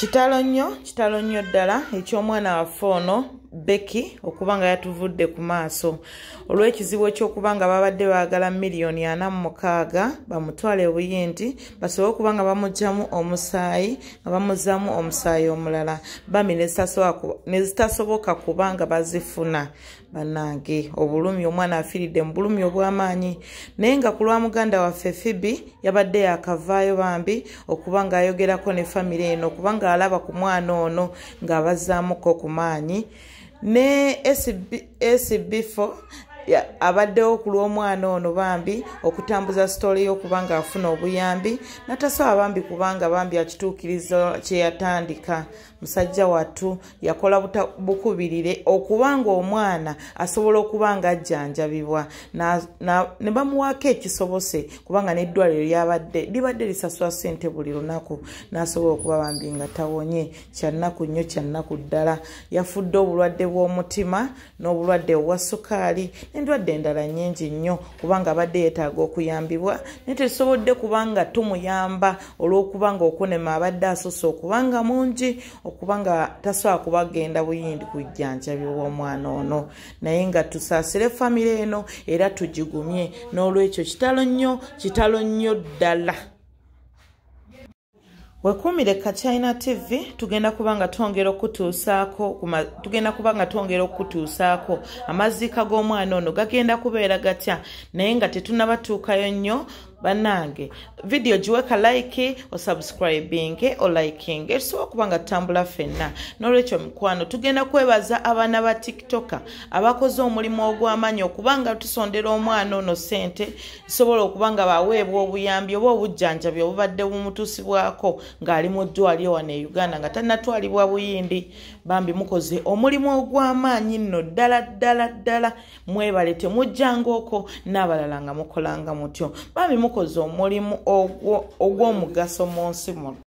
kitalo nnyo kitalo nnyo ddala eky'omwana waffe ono becky okuba nga yatuvudde ku maaso olw'ekizibu ekyokuba nga babadde baagala miliyoni ana mu mukaaga bamutwale buyindi basobole okuba nga bamugyamu omusaayi nga bamuzaamu omusaayi omulala bami nezitasoboka kubanga bazifuna banange obulumi omwana afiridde mu bulumi obw'amaanyi naye nga ku lwa muganda waffe fibi yabadde yakavaayo bambi okuba ng'ayogerako ne famire eno okuba ng'alaba ku mwana ono ng'abazaamuko ku maanyi Mais SB, abaddewo ku lw'omwana ono bambi okutambuza sitoli y'okubanga afuna obuyambi natasaba bambi kubanga bambi akituukiriza kyeyatandika musajja wattu yakola bukubirire okubanga omwana asobola okuba nga ajjanjabibwa ne bamuwaako ekisobose kubanga neddwaliro lyabadde libadde lisasula sente buli lunaku nasobola okuba bambi nga tawonye kyanaku nnyo kyanaku ddala yafudde obulwadde bw'omutima n'obulwadde obwa sukaali endwadde endala nyingi nnyo kubanga abadde yeetaaga okuyambibwa naye tesobodde kubanga tumuyamba olw'okubanga okunema abadde asusa okubanga mungi okubanga tasobola kubagenda buyindi kujjanjabibwa omwana ono naye nga tusaasire famire eno era tugigumye n'olwekyo kitalo nnyo kitalo nnyo ddala wekuumire ka china tv tugenda kuba nga twongera okukutuusaako amaziika g'omwana ono gagenda kubeera gatya naye nga tetunabatuukayo nnyo banange vidiyo giweka like osubscribing olikin ekisobola okuba nga tutambula ffenna n'olwekyo mukwano tugenda kwebaza abaana ba tiktoka abakoze omulimu ogw'amanyi okuba nga tusondera omwana ono ssente sobola okuba nga baweebwa obuyambi oba obujjanjabi obubadde bumutuusibwako ng'ali mu ddwaliro wano e uganda nga tanatwalibwa buyindi bambi mukoze omulimu ogw'amaanyi nno ddala ddala ddala mwebale temujjangaoko n'abalala nga mukolanga mutyo bambi ku zo omulimu ogw'omugaso mu nsi muno